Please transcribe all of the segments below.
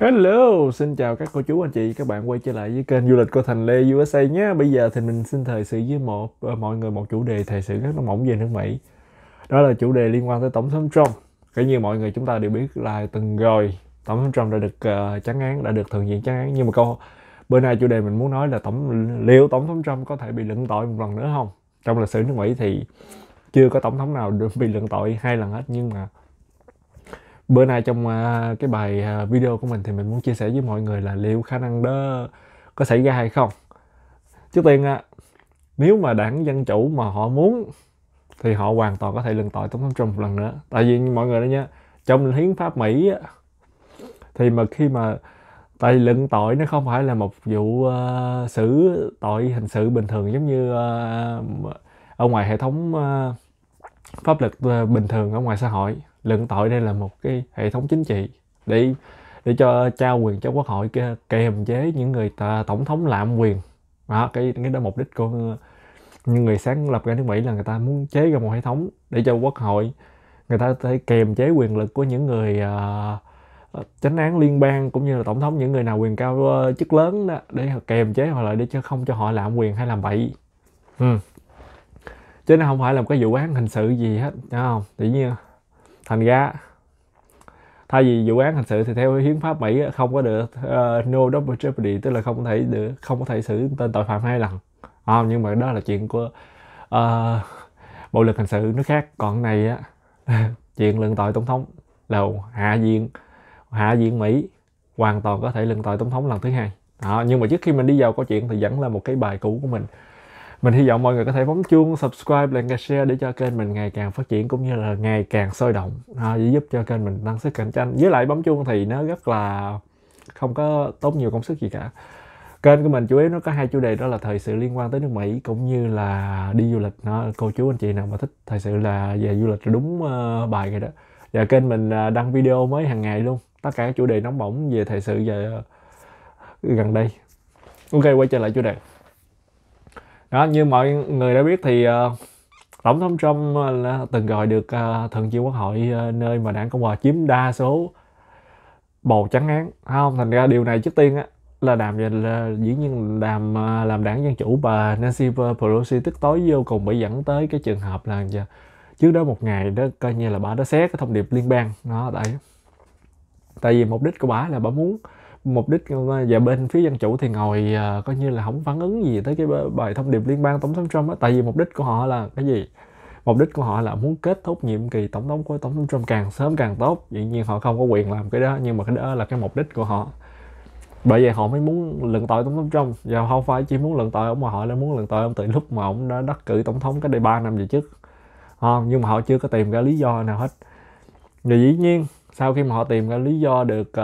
Hello, xin chào các cô chú anh chị, các bạn quay trở lại với kênh du lịch của Thành Lê USA nhé. Bây giờ thì mình xin thời sự với một ờ, mọi người một chủ đề thời sự rất là mỏng về nước Mỹ. Đó là chủ đề liên quan tới Tổng thống Trump. Kể như mọi người chúng ta đều biết là từng rồi Tổng thống Trump đã được uh, trắng án, đã được thượng viện chán án. Nhưng mà câu bữa nay chủ đề mình muốn nói là tổng liệu Tổng thống Trump có thể bị luận tội một lần nữa không? Trong lịch sử nước Mỹ thì chưa có tổng thống nào được bị luận tội hai lần hết nhưng mà bữa nay trong uh, cái bài uh, video của mình thì mình muốn chia sẻ với mọi người là liệu khả năng đó có xảy ra hay không trước tiên uh, nếu mà đảng dân chủ mà họ muốn thì họ hoàn toàn có thể lần tội tổng thống trump một lần nữa tại vì mọi người đó nhá trong hiến pháp mỹ thì mà khi mà tại vì luận tội nó không phải là một vụ uh, xử tội hình sự bình thường giống như uh, ở ngoài hệ thống uh, pháp luật uh, bình thường ở ngoài xã hội luận tội đây là một cái hệ thống chính trị để để cho trao quyền cho quốc hội kềm chế những người ta, tổng thống lạm quyền đó cái cái đó mục đích của những người sáng lập ra nước Mỹ là người ta muốn chế ra một hệ thống để cho quốc hội người ta thể kiềm chế quyền lực của những người uh, chánh án liên bang cũng như là tổng thống những người nào quyền cao uh, chức lớn đó để kềm chế họ lại để cho không cho họ lạm quyền hay làm bậy ừ. chứ nó không phải là một cái vụ án hình sự gì hết đúng không tự nhiên thành ra thay vì vụ án hình sự thì theo hiến pháp Mỹ không có được uh, no double jeopardy tức là không thể được không có thể xử tên tội phạm hai lần à, nhưng mà đó là chuyện của uh, bộ luật hình sự nước khác còn này á chuyện luận tội tổng thống là hạ viện hạ viện Mỹ hoàn toàn có thể luận tội tổng thống lần thứ hai à, nhưng mà trước khi mình đi vào câu chuyện thì vẫn là một cái bài cũ của mình mình hy vọng mọi người có thể bấm chuông subscribe like share để cho kênh mình ngày càng phát triển cũng như là ngày càng sôi động à, giúp cho kênh mình tăng sức cạnh tranh với lại bấm chuông thì nó rất là không có tốn nhiều công sức gì cả kênh của mình chủ yếu nó có hai chủ đề đó là thời sự liên quan tới nước Mỹ cũng như là đi du lịch nó cô chú anh chị nào mà thích thời sự là về du lịch đúng uh, bài rồi đó và kênh mình à, đăng video mới hàng ngày luôn tất cả các chủ đề nóng bỏng về thời sự về ờ, gần đây ok quay trở lại chủ đề đó như mọi người đã biết thì uh, tổng thống Trump uh, từng gọi được uh, thượng viện quốc hội uh, nơi mà đảng cộng hòa chiếm đa số bầu trắng án không thành ra điều này trước tiên á là đàm là dĩ nhiên đàm làm đảng dân chủ bà Nancy Pelosi tức tối vô cùng bị dẫn tới cái trường hợp là trước đó một ngày đó coi như là bà đã xét cái thông điệp liên bang nó tại tại vì mục đích của bà là bà muốn mục đích ờ, và bên phía dân chủ thì ngồi uh, coi như là không phản ứng gì tới cái bài thông điệp liên bang tổng thống Trump á tại vì mục đích của họ là cái gì mục đích của họ là muốn kết thúc nhiệm kỳ tổng thống của tổng thống Trump càng sớm càng tốt dĩ nhiên họ không có quyền làm cái đó nhưng mà cái đó là cái mục đích của họ bởi vậy họ mới muốn luận tội tổng thống Trump và không phải chỉ muốn luận tội ông mà họ lại muốn luận tội ông từ lúc mà ông đã đắc cử tổng thống cái đây ba năm về trước à, nhưng mà họ chưa có tìm ra lý do nào hết và dĩ nhiên sau khi mà họ tìm ra lý do được uh,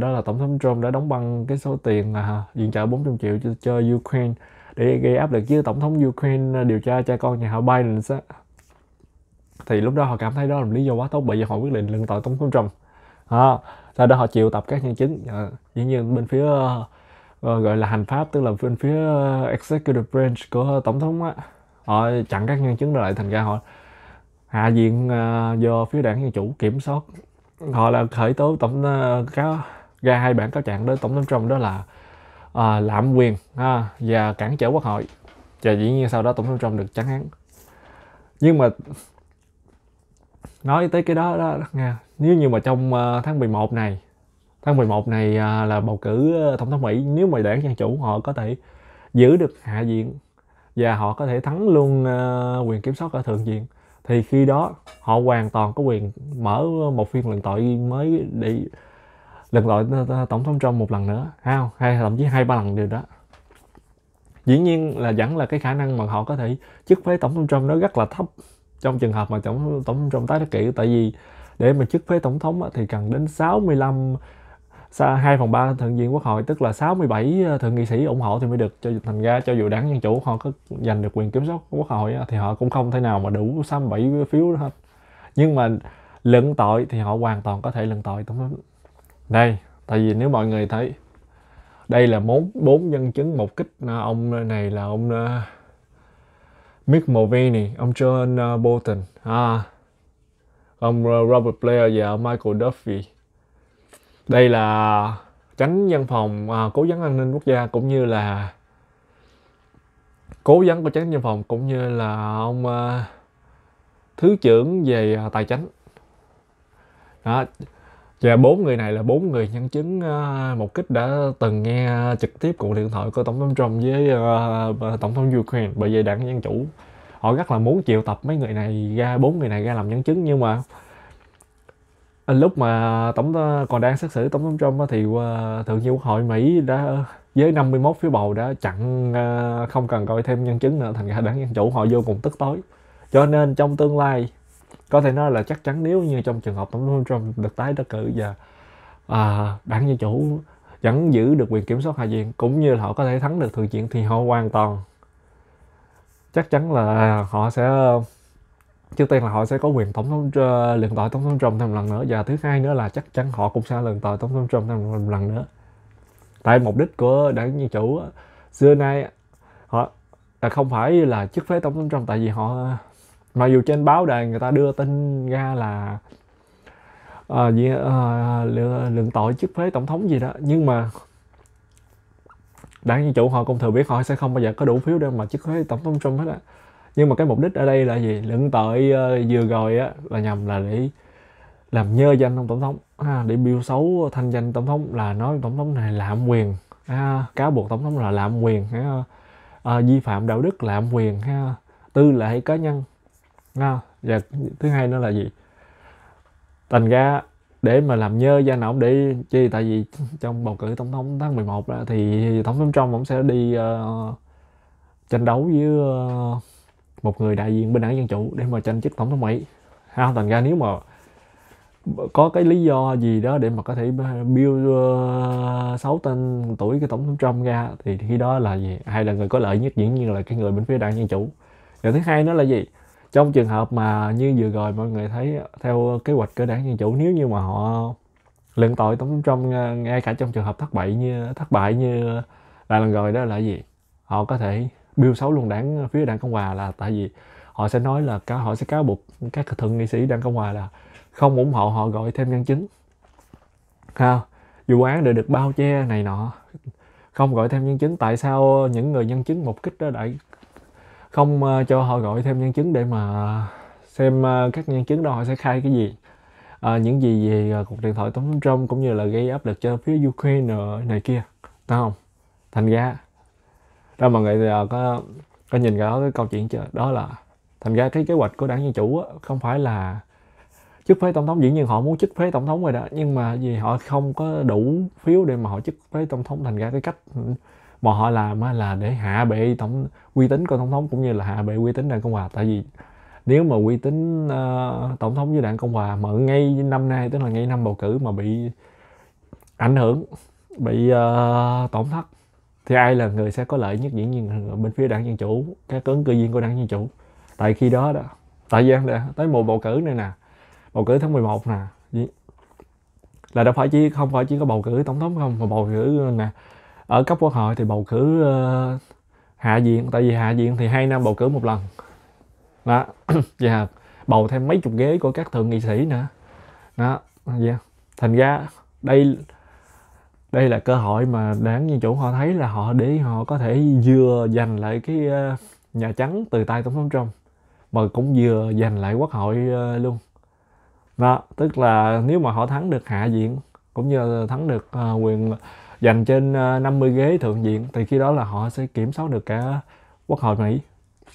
đó là tổng thống Trump đã đóng băng cái số tiền uh, viện trợ 400 triệu cho, cho Ukraine để gây áp lực với tổng thống Ukraine ờ, điều tra cha con nhà họ Biden á thì lúc đó họ cảm thấy đó là lý do quá tốt bởi vì họ quyết định luận tội tổng thống Trump à, sau đó họ triệu tập các nhân chứng à, dĩ nhiên bên phía uh, gọi là hành pháp tức là bên phía executive branch của tổng thống á họ chặn các nhân chứng lại thành ra họ hạ viện uh, do phía đảng dân chủ kiểm soát họ là khởi tố tổng ờ, cáo ra hai bản cáo trạng đối tổng thống Trump đó là à, lạm quyền à, và cản trở quốc hội và dĩ nhiên sau đó tổng thống Trump được trắng án nhưng mà nói tới cái đó đó nha nếu như mà trong uh, tháng 11 này tháng 11 này uh, là bầu cử tổng thống Mỹ nếu mà đảng dân chủ họ có thể giữ được hạ viện và họ có thể thắng luôn uh, quyền kiểm soát ở thượng viện thì khi đó họ hoàn toàn có quyền mở một phiên luận tội mới để lần tội tổng thống Trump một lần nữa ha hay thậm chí hai ba lần điều đó dĩ nhiên là vẫn là cái khả năng mà họ có thể chức phế tổng thống Trump nó rất là thấp trong trường hợp mà tổng tổng thống Trump tái đắc cử tại vì để mà chức phế tổng thống thì cần đến 65 2 phần 3 thượng viện quốc hội tức là 67 ờ, thượng nghị sĩ ủng hộ thì mới được cho thành ra cho dù đảng dân chủ họ có giành được quyền kiểm soát quốc hội thì họ cũng không thể nào mà đủ 67 phiếu hết nhưng mà luận tội thì họ hoàn toàn có thể luận tội tổng thống đây tại vì nếu mọi người thấy đây là bốn bốn nhân chứng một kích ông này là ông uh, Mick Mulvaney ông John uh, Bolton à, ông uh, Robert Blair và ông Michael Duffy đây là tránh văn phòng à, cố vấn an ninh quốc gia cũng như là cố vấn của tránh văn phòng cũng như là ông uh, thứ trưởng về à, tài chính đó và bốn người này là bốn người nhân chứng à, một kích đã từng nghe trực tiếp cuộc điện thoại của tổng thống Trump với uh, tổng thống Ukraine bởi vì đảng dân chủ họ rất là muốn triệu tập mấy người này ra bốn người này ra làm nhân chứng nhưng mà lúc mà tổng còn đang xét xử tổng thống Trump thì thượng viện quốc hội Mỹ đã với 51 phiếu bầu đã chặn không cần coi thêm nhân chứng nữa thành ra đảng dân chủ họ vô cùng tức tối cho nên trong tương lai có thể nói là chắc chắn nếu như trong trường hợp tổng thống Trump được tái đắc cử và à, đảng dân chủ vẫn giữ được quyền kiểm soát hạ viện cũng như là họ có thể thắng được thượng viện thì họ hoàn toàn chắc chắn là họ sẽ trước tiên là họ sẽ có quyền tổng thống ờ, lần tội tổng thống Trump thêm lần nữa và thứ hai nữa là chắc chắn họ cũng sẽ lần tội tổng thống Trump thêm một lần nữa tại mục đích của đảng dân chủ xưa nay họ là không phải là chức phế tổng thống Trump tại vì họ mặc dù trên báo đài người ta đưa tin ra là à, gì, à, ờ, lượng, lượng tội chức phế tổng thống gì đó nhưng mà đảng dân chủ họ cũng thừa biết họ sẽ không bao giờ có đủ phiếu để mà chức phế tổng thống trump hết á nhưng mà cái mục đích ở đây là gì lượng tội uh, vừa rồi á là nhằm là để làm nhơ danh ông tổng thống à, để biêu xấu thanh danh tổng thống là nói tổng thống này lạm quyền à, cáo buộc tổng thống là lạm quyền à, à, vi phạm đạo đức lạm quyền ha à, tư lệ cá nhân không? và thứ hai nữa là gì thành ra để mà làm nhơ danh ổng để chi tại vì trong bầu cử tổng thống tháng 11 một thì tổng thống Trump ổng sẽ đi uh, tranh đấu với uh, một người đại diện bên đảng dân chủ để mà tranh chức tổng thống Mỹ ha thành ra nếu mà có cái lý do gì đó để mà có thể build xấu ờ, uh, tên tuổi cái tổng thống Trump ra thì khi đó là gì Hay là người có lợi nhất diễn nhiên là cái người bên phía đảng dân chủ và thứ hai nó là gì trong trường hợp mà như vừa rồi mọi người thấy theo kế hoạch cơ đảng dân chủ nếu như mà họ luận tội tổng trong ờ, ngay cả trong trường hợp thất bại như thất bại như là lần rồi đó là gì họ có thể biêu xấu luôn đảng phía đảng cộng hòa là tại vì họ sẽ nói là cả họ sẽ cáo buộc các thượng nghị sĩ đảng cộng hòa là không ủng hộ họ gọi thêm nhân chứng ha vụ án đã được bao che này nọ không gọi thêm nhân chứng tại sao những người nhân chứng một kích đó lại không ờ, cho họ gọi thêm nhân chứng để mà xem ờ, các nhân chứng đó họ sẽ khai cái gì à, những gì về cuộc điện thoại tổng thống Trump cũng như là gây áp lực cho phía Ukraine này kia đúng không thành ra đó mọi người có có nhìn cái đó cái câu chuyện chưa đó là thành ra cái kế hoạch của đảng dân chủ á, không phải là chức phế tổng thống dĩ nhiên họ muốn chức phế tổng thống rồi đó nhưng mà vì họ không có đủ phiếu để mà họ chức phế tổng thống thành ra cái cách ừ, mà họ làm là để hạ bệ tổng uy tín của tổng thống cũng như là hạ bệ uy tín đảng cộng hòa tại vì nếu mà uy tín uh, tổng thống với đảng cộng hòa mà ngay năm nay tức là ngay năm bầu cử mà bị ảnh hưởng bị uh, tổn thất thì ai là người sẽ có lợi nhất dĩ nhiên bên phía đảng dân chủ các ứng cư viên của đảng dân chủ tại khi đó đó tại vì tới mùa bầu cử này nè bầu cử tháng 11 nè là đâu phải chỉ không phải chỉ có bầu cử tổng thống không mà bầu cử nè ở cấp quốc hội thì bầu cử uh, hạ viện tại vì hạ viện thì hai năm bầu cử một lần đó và dạ, bầu thêm mấy chục ghế của các thượng nghị sĩ nữa đó yeah. Dạ. thành ra đây đây là cơ hội mà đáng dân chủ họ thấy là họ để họ có thể vừa giành lại cái uh, nhà trắng từ tay tổng thống trump mà cũng vừa giành lại quốc hội uh, luôn đó tức là nếu mà họ thắng được hạ viện cũng như thắng được uh, quyền dành trên 50 ờ, ghế thượng viện thì khi đó là họ sẽ kiểm soát được cả quốc hội Mỹ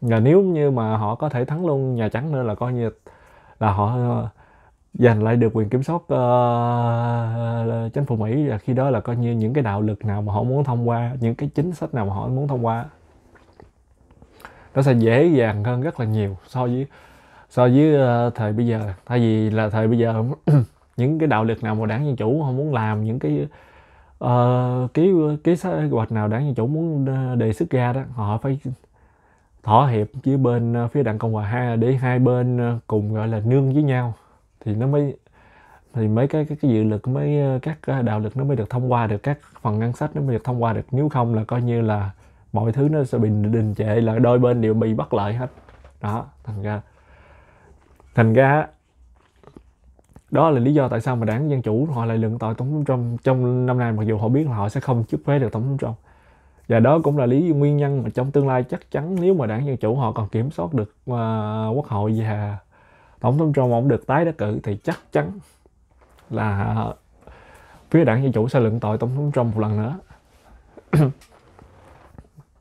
và nếu như mà họ có thể thắng luôn Nhà Trắng nữa là coi như là họ ờ, giành lại được quyền kiểm soát uh, chính phủ Mỹ và khi đó là coi như những cái đạo lực nào mà họ muốn thông qua những cái chính sách nào mà họ muốn thông qua nó sẽ dễ dàng hơn rất là nhiều so với so với uh, thời bây giờ tại vì là thời bây giờ những cái đạo lực nào mà đảng dân chủ họ muốn làm những cái uh, cái cái kế hoạch nào đáng như chủ muốn ờ, đề xuất ra đó họ phải thỏa hiệp với bên ờ, phía đảng cộng hòa hai để hai bên cùng gọi là nương với nhau thì nó mới thì mấy cái cái, cái dự luật mới các đạo luật nó mới được thông qua được các phần ngân sách nó mới được thông qua được nếu không là coi như là mọi thứ nó sẽ bị đình trệ là đôi bên đều bị bất lợi hết đó thành ra thành ra đó là lý do tại sao mà đảng dân chủ họ lại luận tội tổng thống trump trong năm nay mặc dù họ biết là họ sẽ không chức phế được tổng thống trump và đó cũng là lý nguyên nhân mà trong tương lai chắc chắn nếu mà đảng dân chủ họ còn kiểm soát được uh, quốc hội và tổng thống trump ông được tái đắc cử thì chắc chắn là phía đảng dân chủ sẽ luận tội tổng thống trump một lần nữa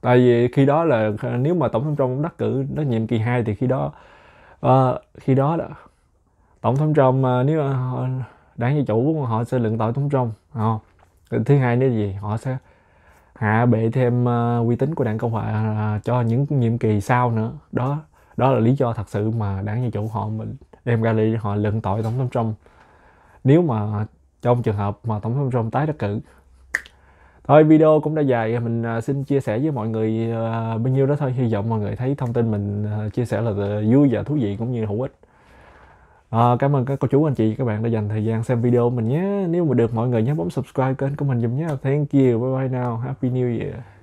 tại vì khi đó là nếu mà tổng thống trump đắc cử nó nhiệm kỳ 2 thì khi đó uh, khi đó đó tổng thống trump ờ, nếu ờ, đảng Dân Chủ họ sẽ luận tội Tổng Trump Thứ hai nữa gì họ sẽ hạ bệ thêm ờ, uy tín của đảng Cộng Hòa cho những nhiệm kỳ sau nữa đó đó là lý do thật sự mà đảng Dân Chủ họ mình đem ra đi họ luận tội Tổng thống Trump nếu mà trong trường hợp mà Tổng thống Trump tái đắc cử Thôi video cũng đã dài, mình xin chia sẻ với mọi người bao nhiêu đó thôi. Hy vọng mọi người thấy thông tin mình chia sẻ là vui và thú vị cũng như hữu ích. À, cảm ơn các cô chú anh chị các bạn đã dành thời gian xem video của mình nhé. Nếu mà được mọi người nhớ bấm subscribe kênh của mình dùm nhé. Thank you. Bye bye now. Happy New Year.